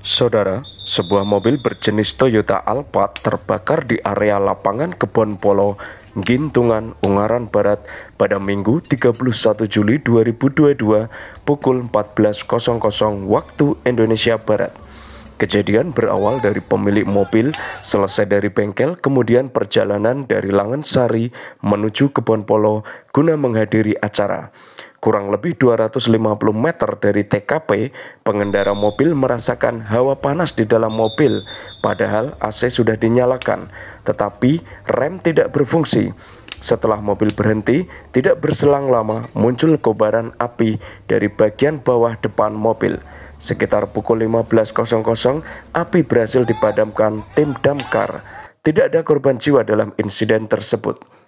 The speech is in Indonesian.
Saudara, sebuah mobil berjenis Toyota Alphard terbakar di area lapangan Kebon Polo, Gintungan, Ungaran Barat pada Minggu 31 Juli 2022 pukul 14.00 waktu Indonesia Barat. Kejadian berawal dari pemilik mobil selesai dari bengkel kemudian perjalanan dari Langensari menuju Kebon Polo guna menghadiri acara. Kurang lebih 250 meter dari TKP, pengendara mobil merasakan hawa panas di dalam mobil, padahal AC sudah dinyalakan, tetapi rem tidak berfungsi. Setelah mobil berhenti, tidak berselang lama muncul kobaran api dari bagian bawah depan mobil. Sekitar pukul 15.00, api berhasil dipadamkan tim damkar. Tidak ada korban jiwa dalam insiden tersebut.